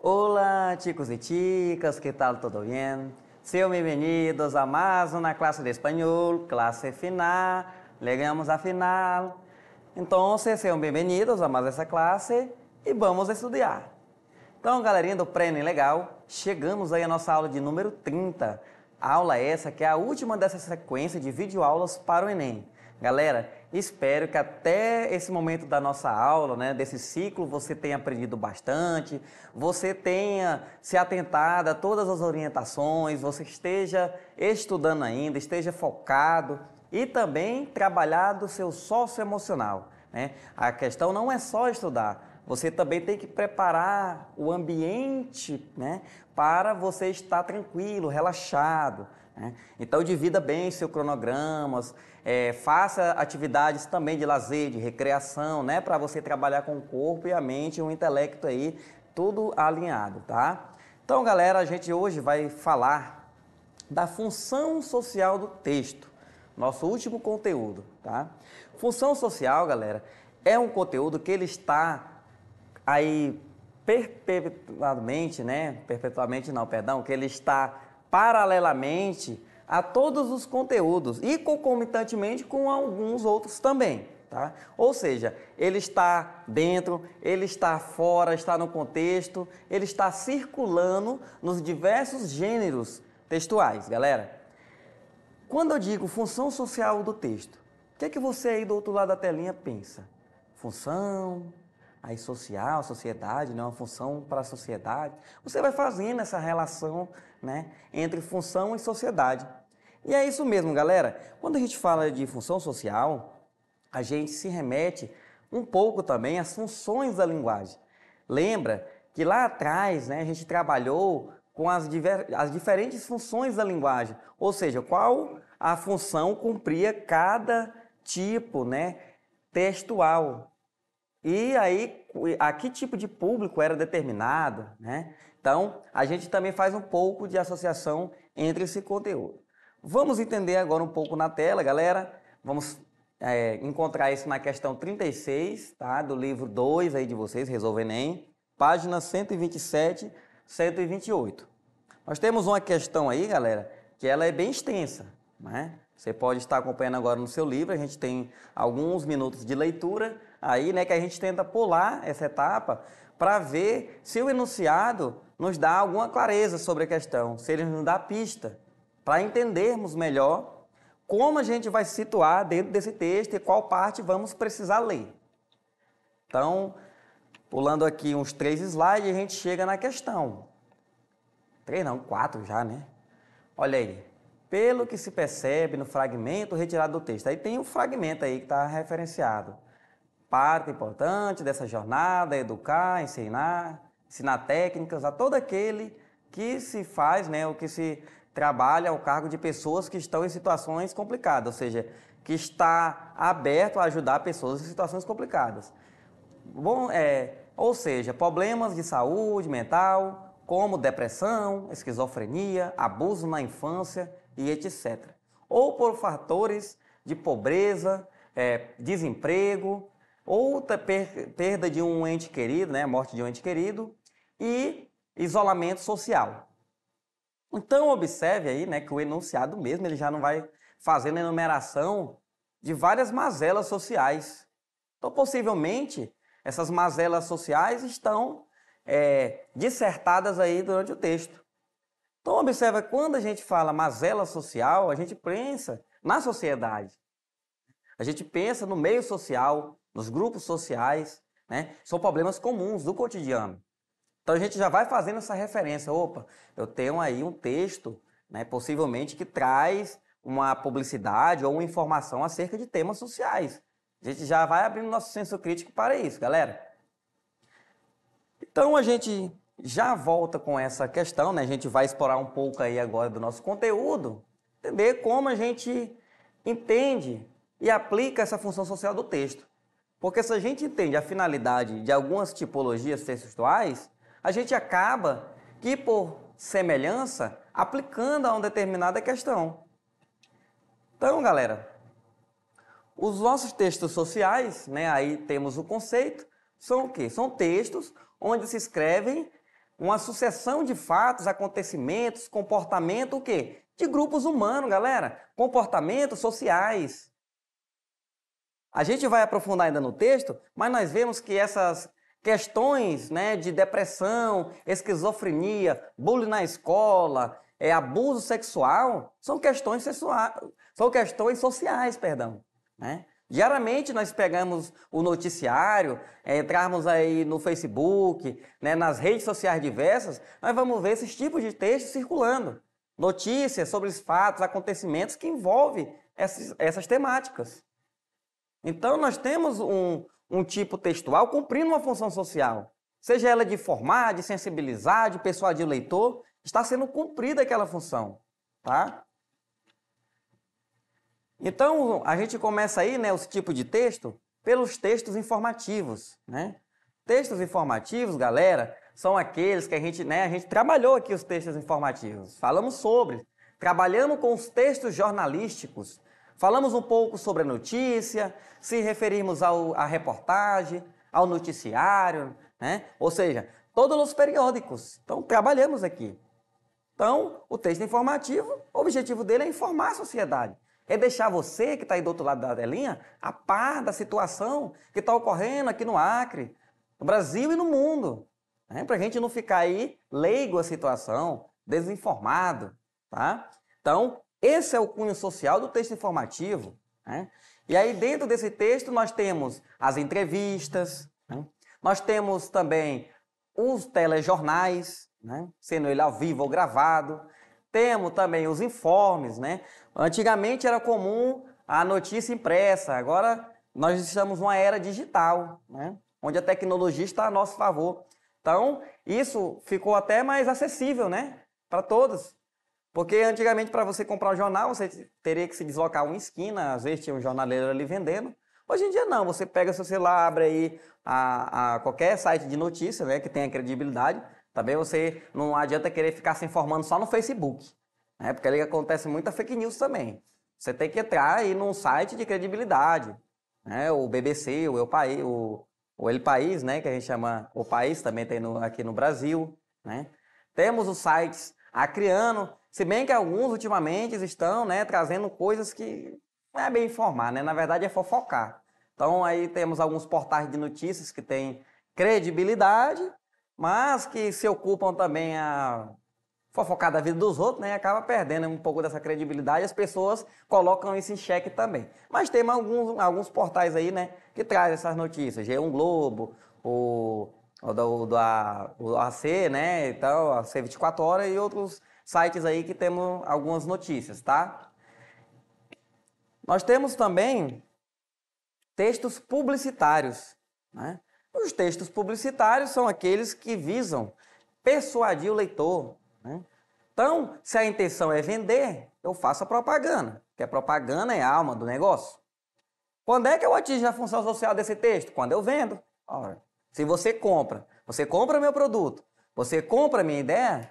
Olá, chicos e chicas, que tal? Tudo bem? Sejam bem-vindos a mais uma classe de espanhol, classe final. Legamos à final. Então, sejam bem-vindos a mais essa classe e vamos estudar. Então, galerinha do Prêmio Legal, chegamos aí à nossa aula de número 30. aula essa que é a última dessa sequência de videoaulas para o Enem. Galera, espero que até esse momento da nossa aula, né, desse ciclo, você tenha aprendido bastante, você tenha se atentado a todas as orientações, você esteja estudando ainda, esteja focado, e também trabalhar do seu sócio emocional. Né? A questão não é só estudar, você também tem que preparar o ambiente né, para você estar tranquilo, relaxado. Né? Então, divida bem seu cronograma, é, faça atividades também de lazer, de recreação, né, para você trabalhar com o corpo e a mente e o intelecto aí, tudo alinhado, tá? Então, galera, a gente hoje vai falar da função social do texto nosso último conteúdo, tá? Função social, galera, é um conteúdo que ele está aí perpetuamente, né? Perpetuamente não, perdão, que ele está paralelamente a todos os conteúdos e concomitantemente com alguns outros também. Tá? Ou seja, ele está dentro, ele está fora, está no contexto, ele está circulando nos diversos gêneros textuais, galera. Quando eu digo função social do texto, o que é que você aí do outro lado da telinha pensa? Função, aí social, sociedade, né? uma função para a sociedade. Você vai fazendo essa relação né? entre função e sociedade. E é isso mesmo, galera. Quando a gente fala de função social, a gente se remete um pouco também às funções da linguagem. Lembra que lá atrás né, a gente trabalhou com as, diver, as diferentes funções da linguagem, ou seja, qual a função cumpria cada tipo né, textual. E aí, a que tipo de público era determinado, né? Então, a gente também faz um pouco de associação entre esse conteúdo. Vamos entender agora um pouco na tela, galera. Vamos é, encontrar isso na questão 36, tá? Do livro 2 aí de vocês, Resolve Enem. Página 127 128. Nós temos uma questão aí, galera, que ela é bem extensa, né? Você pode estar acompanhando agora no seu livro, a gente tem alguns minutos de leitura aí, né, que a gente tenta pular essa etapa para ver se o enunciado nos dá alguma clareza sobre a questão, se ele nos dá pista para entendermos melhor como a gente vai se situar dentro desse texto e qual parte vamos precisar ler. Então, Pulando aqui uns três slides, a gente chega na questão. Três não, quatro já, né? Olha aí. Pelo que se percebe no fragmento retirado do texto. Aí tem um fragmento aí que está referenciado. Parte importante dessa jornada é educar, ensinar, ensinar técnicas a todo aquele que se faz, né, o que se trabalha ao cargo de pessoas que estão em situações complicadas, ou seja, que está aberto a ajudar pessoas em situações complicadas. Bom, é, ou seja, problemas de saúde mental, como depressão, esquizofrenia, abuso na infância e etc. Ou por fatores de pobreza, é, desemprego, ou perda de um ente querido, né, morte de um ente querido, e isolamento social. Então observe aí né, que o enunciado mesmo ele já não vai fazendo enumeração de várias mazelas sociais. Então possivelmente essas mazelas sociais estão é, dissertadas aí durante o texto. Então, observa, quando a gente fala mazela social, a gente pensa na sociedade. A gente pensa no meio social, nos grupos sociais, né? São problemas comuns do cotidiano. Então a gente já vai fazendo essa referência. Opa, eu tenho aí um texto, né, possivelmente que traz uma publicidade ou uma informação acerca de temas sociais. A gente já vai abrindo nosso senso crítico para isso, galera. Então a gente já volta com essa questão, né? A gente vai explorar um pouco aí agora do nosso conteúdo, entender como a gente entende e aplica essa função social do texto. Porque se a gente entende a finalidade de algumas tipologias textuais, a gente acaba que por semelhança aplicando a uma determinada questão. Então, galera, os nossos textos sociais, né, aí temos o conceito, são o quê? São textos onde se escrevem uma sucessão de fatos, acontecimentos, comportamento, o quê? De grupos humanos, galera. Comportamentos sociais. A gente vai aprofundar ainda no texto, mas nós vemos que essas questões né, de depressão, esquizofrenia, bullying na escola, é, abuso sexual, são questões, são questões sociais, perdão. Né? Diariamente nós pegamos o noticiário, é, entrarmos aí no Facebook, né, nas redes sociais diversas, nós vamos ver esses tipos de textos circulando. Notícias sobre os fatos, acontecimentos que envolvem essas, essas temáticas. Então nós temos um, um tipo textual cumprindo uma função social. Seja ela de informar, de sensibilizar, de persuadir o leitor, está sendo cumprida aquela função. Tá? Então, a gente começa aí, né, os tipos de texto, pelos textos informativos, né? Textos informativos, galera, são aqueles que a gente, né, a gente trabalhou aqui os textos informativos, falamos sobre, trabalhamos com os textos jornalísticos, falamos um pouco sobre a notícia, se referimos ao, à reportagem, ao noticiário, né? Ou seja, todos os periódicos. Então, trabalhamos aqui. Então, o texto informativo, o objetivo dele é informar a sociedade. É deixar você, que está aí do outro lado da telinha, a par da situação que está ocorrendo aqui no Acre, no Brasil e no mundo. Né? Para a gente não ficar aí leigo a situação, desinformado. Tá? Então, esse é o cunho social do texto informativo. Né? E aí, dentro desse texto, nós temos as entrevistas, né? nós temos também os telejornais, né? sendo ele ao vivo ou gravado, temos também os informes, né? Antigamente era comum a notícia impressa, agora nós estamos numa era digital, né? Onde a tecnologia está a nosso favor. Então, isso ficou até mais acessível, né? Para todos. Porque antigamente, para você comprar um jornal, você teria que se deslocar uma esquina, às vezes tinha um jornaleiro ali vendendo. Hoje em dia não, você pega seu celular, abre aí a, a qualquer site de notícia, né, que tenha credibilidade, também você não adianta querer ficar se informando só no Facebook, né? Porque ali acontece muita fake news também. Você tem que entrar aí num site de credibilidade, né? O BBC, o Eu País, o, o El País, né? Que a gente chama o País também tem no, aqui no Brasil, né? Temos os sites acriano, se bem que alguns ultimamente estão, né? Trazendo coisas que não é bem informar, né? Na verdade é fofocar. Então aí temos alguns portais de notícias que têm credibilidade mas que se ocupam também a fofocar da vida dos outros, né? Acaba perdendo um pouco dessa credibilidade, as pessoas colocam isso em xeque também. Mas tem alguns, alguns portais aí, né, que trazem essas notícias. G1 Globo, o, o, da, o, o AC, né, então a C24 Horas e outros sites aí que temos algumas notícias, tá? Nós temos também textos publicitários, né? Os textos publicitários são aqueles que visam persuadir o leitor. Né? Então, se a intenção é vender, eu faço a propaganda, porque a propaganda é a alma do negócio. Quando é que eu atingo a função social desse texto? Quando eu vendo. Ora, se você compra, você compra meu produto, você compra minha ideia,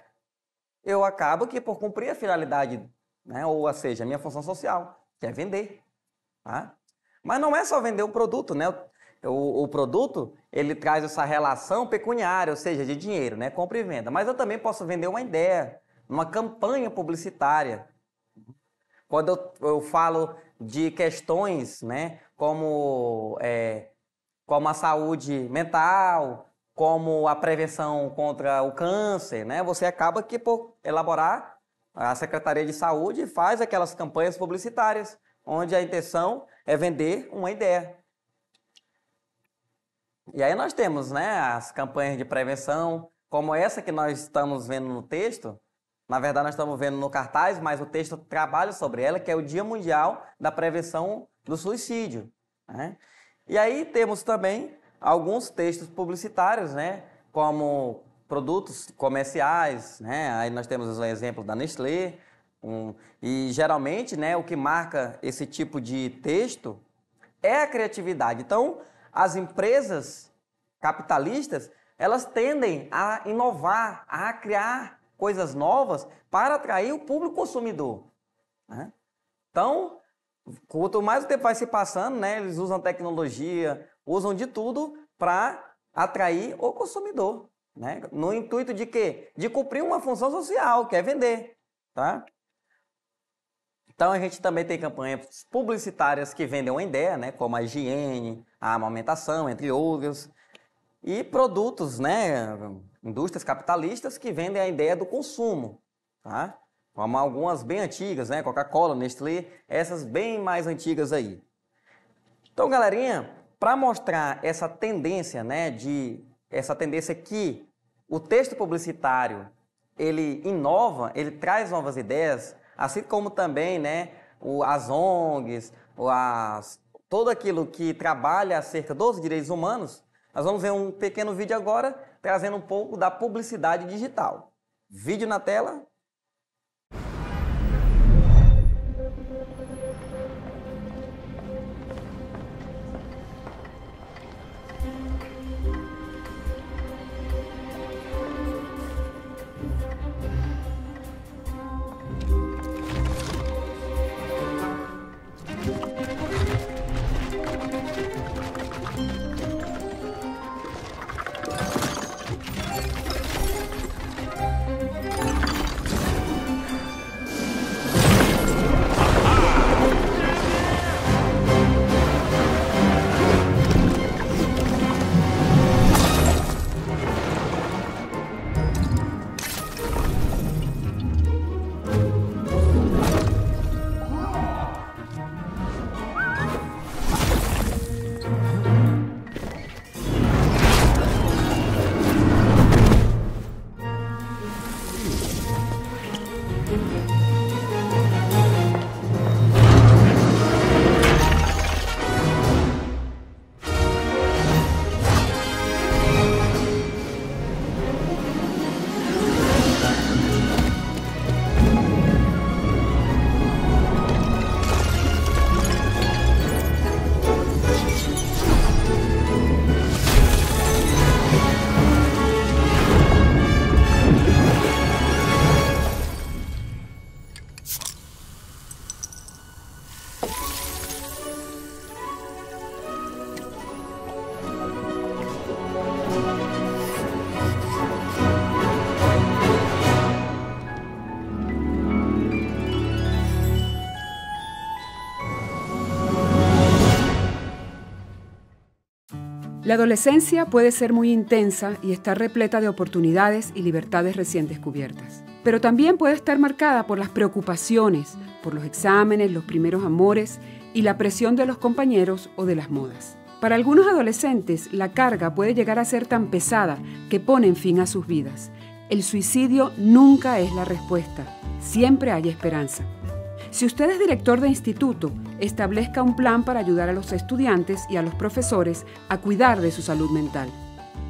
eu acabo que por cumprir a finalidade, né? ou seja, a minha função social, que é vender. Tá? Mas não é só vender o produto, né? o, o, produto ele traz essa relação pecuniária, ou seja, de dinheiro, né? Compra e venda. Mas eu também posso vender uma ideia, uma campanha publicitária. Quando eu, eu falo de questões, né? Como, é, como a saúde mental, como a prevenção contra o câncer, né? Você acaba que por elaborar a Secretaria de Saúde faz aquelas campanhas publicitárias onde a intenção é vender uma ideia. E aí nós temos né, as campanhas de prevenção, como essa que nós estamos vendo no texto, na verdade, nós estamos vendo no cartaz, mas o texto trabalha sobre ela, que é o Dia Mundial da Prevenção do Suicídio. Né? E aí temos também alguns textos publicitários, né? como produtos comerciais. Né? Aí nós temos o exemplo da Nestlé. Um, e geralmente né, o que marca esse tipo de texto é a criatividade. Então, as empresas capitalistas, elas tendem a inovar, a criar coisas novas para atrair o público consumidor. Né? Então, quanto mais o tempo vai se passando, né, eles usam tecnologia, usam de tudo para atrair o consumidor, né? no intuito de quê? De cumprir uma função social, que é vender. Tá? Então a gente também tem campanhas publicitárias que vendem uma ideia, né, como a higiene, a amamentação, entre outros, e produtos, né, indústrias capitalistas que vendem a ideia do consumo, tá? Como algumas bem antigas, né, Coca-Cola, Nestlé, essas bem mais antigas aí. Então, galerinha, para mostrar essa tendência, né, de essa tendência que o texto publicitário ele inova, ele traz novas ideias, assim como também né, o, as ONGs, as, todo aquilo que trabalha acerca dos direitos humanos, nós vamos ver um pequeno vídeo agora trazendo um pouco da publicidade digital. Vídeo na tela. La adolescencia puede ser muy intensa y estar repleta de oportunidades y libertades recién descubiertas, pero también puede estar marcada por las preocupaciones, por los exámenes, los primeros amores y la presión de los compañeros o de las modas. Para algunos adolescentes, la carga puede llegar a ser tan pesada que ponen fin a sus vidas. El suicidio nunca es la respuesta, siempre hay esperanza. Si usted es director de instituto, establezca un plan para ayudar a los estudiantes y a los profesores a cuidar de su salud mental.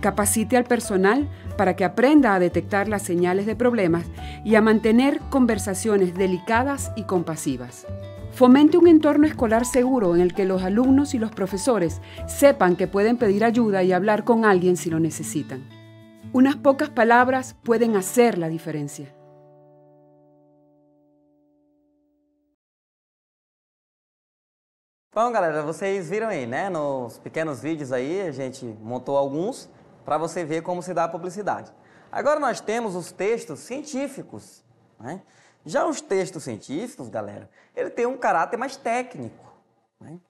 Capacite al personal para que aprenda a detectar las señales de problemas y a mantener conversaciones delicadas y compasivas. Fomente un entorno escolar seguro en el que los alumnos y los profesores sepan que pueden pedir ayuda y hablar con alguien si lo necesitan. Unas pocas palabras pueden hacer la diferencia. Bom, galera, vocês viram aí, né? Nos pequenos vídeos aí, a gente montou alguns para você ver como se dá a publicidade. Agora nós temos os textos científicos, né? Já os textos científicos, galera, ele tem um caráter mais técnico. Né?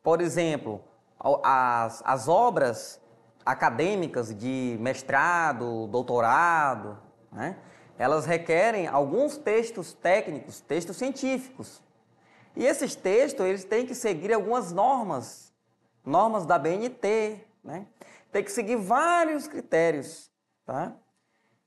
Por exemplo, as, as obras acadêmicas de mestrado, doutorado, né? elas requerem alguns textos técnicos, textos científicos. E esses textos, eles têm que seguir algumas normas, normas da BNT, né? Tem que seguir vários critérios, tá?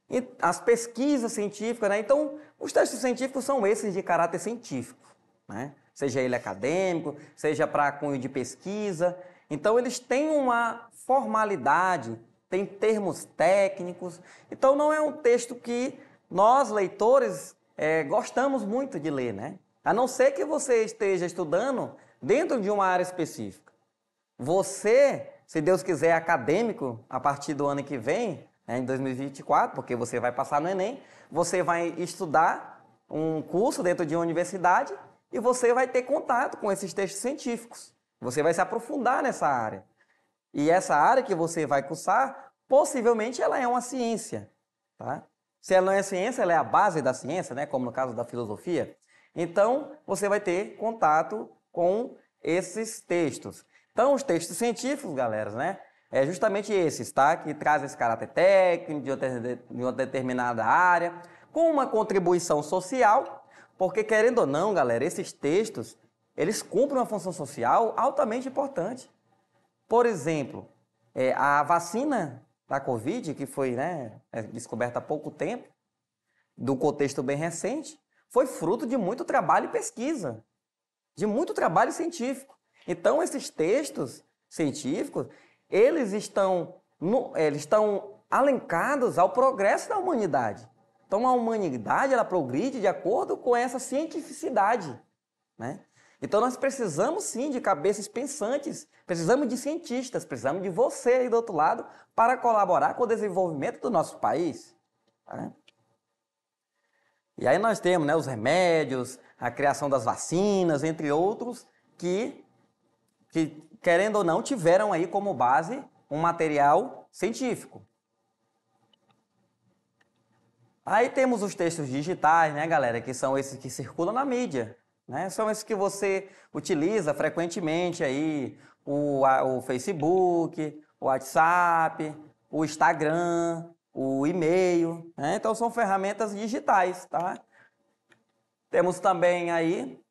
E as pesquisas científicas, né? Então, os textos científicos são esses de caráter científico, né? Seja ele acadêmico, seja para cunho de pesquisa. Então, eles têm uma formalidade, têm termos técnicos. Então, não é um texto que nós, leitores, é, gostamos muito de ler, né? A não ser que você esteja estudando dentro de uma área específica. Você, se Deus quiser, é acadêmico a partir do ano que vem, né, em 2024, porque você vai passar no Enem, você vai estudar um curso dentro de uma universidade e você vai ter contato com esses textos científicos. Você vai se aprofundar nessa área. E essa área que você vai cursar, possivelmente ela é uma ciência, tá? Se ela não é ciência, ela é a base da ciência, né? Como no caso da filosofia. Então, você vai ter contato com esses textos. Então, os textos científicos, galera, né? É justamente esses, tá? Que trazem esse caráter técnico de uma determinada área, com uma contribuição social, porque querendo ou não, galera, esses textos, eles cumprem uma função social altamente importante. Por exemplo, é, a vacina da Covid, que foi né, é, descoberta há pouco tempo, do contexto bem recente, foi fruto de muito trabalho e pesquisa, de muito trabalho científico. Então, esses textos científicos, eles estão, no, eh, eles estão alencados ao progresso da humanidade. Então, a humanidade ela progride de acordo com essa cientificidade. Né? Então, nós precisamos sim de cabeças pensantes, precisamos de cientistas, precisamos de você aí do outro lado para colaborar com o desenvolvimento do nosso país. Tá, né? E aí nós temos né, os remédios, a criação das vacinas, entre outros, que, que, querendo ou não, tiveram aí como base um material científico. Aí temos os textos digitais, né, galera, que são esses que circulam na mídia. Né? São esses que você utiliza frequentemente aí, o, a, o Facebook, o WhatsApp, o Instagram, o e-mail. Né? Então são ferramentas digitais, tá? Temos também aí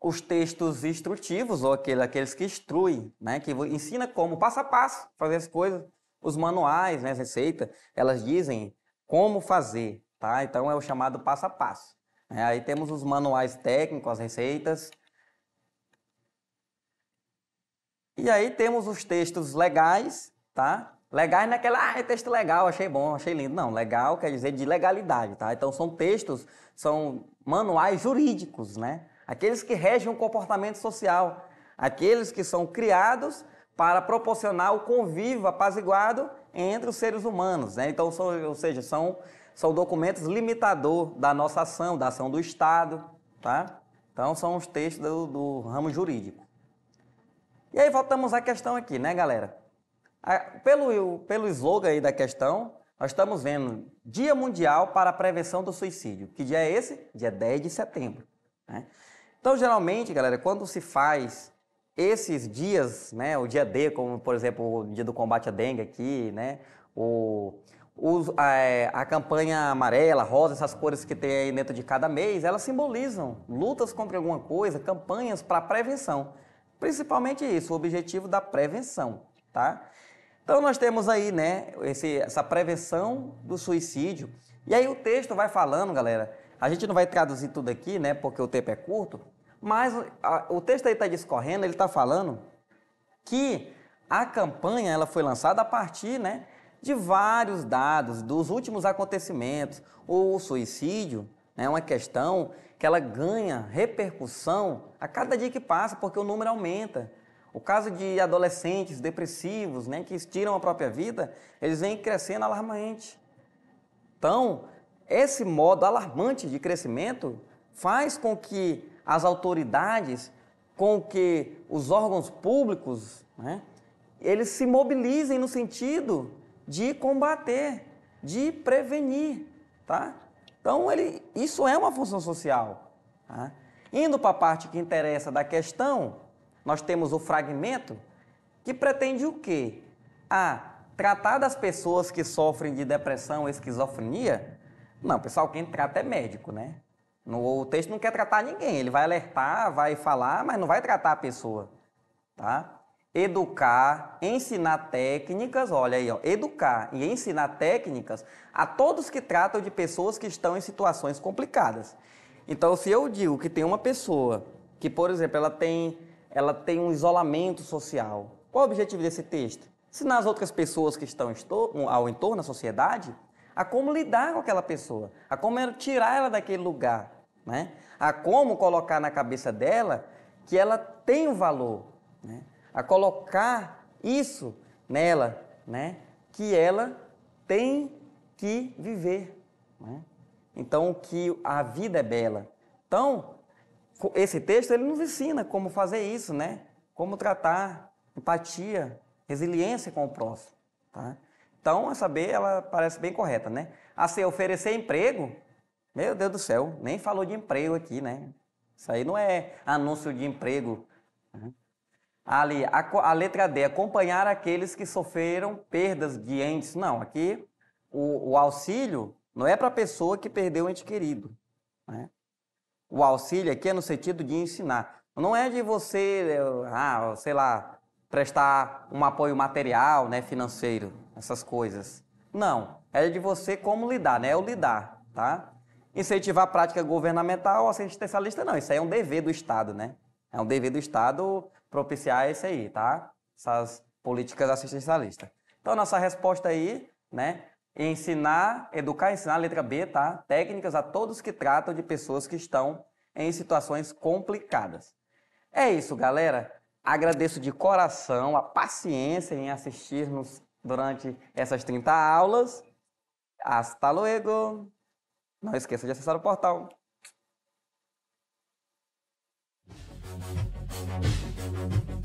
os textos instrutivos, ou aquele, aqueles que instruem, né? que ensina como, passo a passo, fazer as coisas. Os manuais, né? as receitas, elas dizem como fazer, tá? Então é o chamado passo a passo. É, aí temos os manuais técnicos, as receitas. E aí temos os textos legais, tá? Legais naquela, ah, é texto legal, achei bom, achei lindo. Não, legal quer dizer de legalidade, tá? Então são textos, são manuais jurídicos, né? Aqueles que regem o comportamento social, aqueles que são criados para proporcionar o convívio apaziguado entre os seres humanos, né? Então, são, ou seja, são, são documentos limitador da nossa ação, da ação do Estado, tá? Então, são os textos do, do ramo jurídico. E aí voltamos à questão aqui, né, galera? Pelo, pelo slogan aí da questão, nós estamos vendo Dia Mundial para a Prevenção do Suicídio. Que dia é esse? Dia 10 de setembro. Né? Então, geralmente, galera, quando se faz esses dias, né, o dia D, como por exemplo o dia do combate à dengue aqui, né, o, a, a campanha amarela, rosa, essas cores que tem aí dentro de cada mês, elas simbolizam lutas contra alguma coisa, campanhas para prevenção. Principalmente isso, o objetivo da prevenção, tá? Então nós temos aí, né, esse, essa prevenção do suicídio. E aí o texto vai falando, galera. A gente não vai traduzir tudo aqui, né, porque o tempo é curto. Mas a, o texto aí está discorrendo, ele está falando que a campanha ela foi lançada a partir, né, de vários dados dos últimos acontecimentos. O suicídio né, é uma questão que ela ganha repercussão a cada dia que passa, porque o número aumenta. O caso de adolescentes depressivos, né, que tiram a própria vida, eles vêm crescendo alarmante. Então, esse modo alarmante de crescimento faz com que as autoridades, com que os órgãos públicos, né, eles se mobilizem no sentido de combater, de prevenir, tá? Então, ele, isso é uma função social. Tá? Indo para a parte que interessa da questão, nós temos o fragmento que pretende o quê? A tratar das pessoas que sofrem de depressão, esquizofrenia? Não, pessoal, quem trata é médico, né? No, o texto não quer tratar ninguém, ele vai alertar, vai falar, mas não vai tratar a pessoa, tá? Educar, ensinar técnicas, olha aí, ó, educar e ensinar técnicas a todos que tratam de pessoas que estão em situações complicadas. Então, se eu digo que tem uma pessoa que, por exemplo, ela tem ela tem um isolamento social. Qual o objetivo desse texto? se nas outras pessoas que estão ao entorno, na sociedade, a como lidar com aquela pessoa, a como tirar ela daquele lugar, né? a como colocar na cabeça dela que ela tem um valor, né? a colocar isso nela, né? que ela tem que viver. Né? Então, que a vida é bela. Então, esse texto ele nos ensina como fazer isso, né? Como tratar empatia, resiliência com o próximo, tá? Então, essa B ela parece bem correta, né? A C oferecer emprego, meu Deus do céu, nem falou de emprego aqui, né? Isso aí não é anúncio de emprego. Ali, a, a, letra D, acompanhar aqueles que sofreram perdas de entes. Não, aqui o, o auxílio não é para a pessoa que perdeu o ente querido. Né? O auxílio aqui é no sentido de ensinar. Não é de você, eh, ah, sei lá, prestar um apoio material, né, financeiro, essas coisas. Não, é de você como lidar, né? É o lidar, tá? Incentivar a prática governamental, assistencialista, não. Isso aí é um dever do Estado, né? É um dever do Estado propiciar isso aí, tá? Essas políticas assistencialistas. Então, nossa resposta aí, né? E ensinar, educar, ensinar, letra B, tá? Técnicas a todos que tratam de pessoas que estão em situações complicadas. É isso, galera. Agradeço de coração a paciência em assistir-nos durante essas 30 aulas. Hasta luego! Não esqueça de acessar o portal. Thank you.